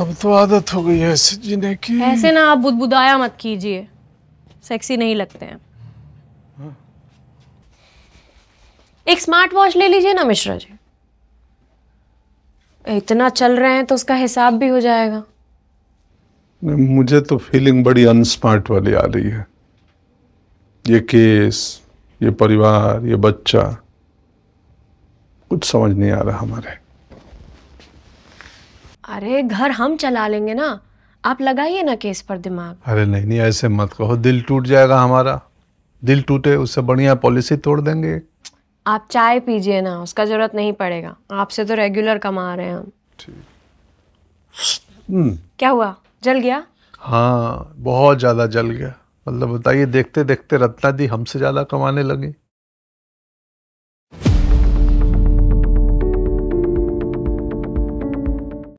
अब तो आदत हो गई है ऐसे जीने की ऐसे ना आप बुदबुदाया मत कीजिए सेक्सी नहीं लगते हैं एक स्मार्ट वॉच ले लीजिए ना मिश्रा जी इतना चल रहे हैं तो उसका हिसाब भी हो जाएगा मुझे तो फीलिंग बड़ी अनस्मार्ट वाली आ रही है ये केस ये परिवार ये बच्चा कुछ समझ नहीं आ रहा हमारे अरे घर हम चला लेंगे ना आप लगाइए ना केस पर दिमाग अरे नहीं नहीं ऐसे मत कहो दिल टूट जाएगा हमारा दिल टूटे उससे बढ़िया पॉलिसी तोड़ देंगे आप चाय पीजिए ना उसका जरूरत नहीं पड़ेगा आपसे तो रेगुलर कमा रहे हैं हम हम्म। क्या हुआ जल गया हाँ बहुत ज़्यादा जल गया मतलब बताइए देखते देखते रत्ना दी हमसे ज़्यादा कमाने लगी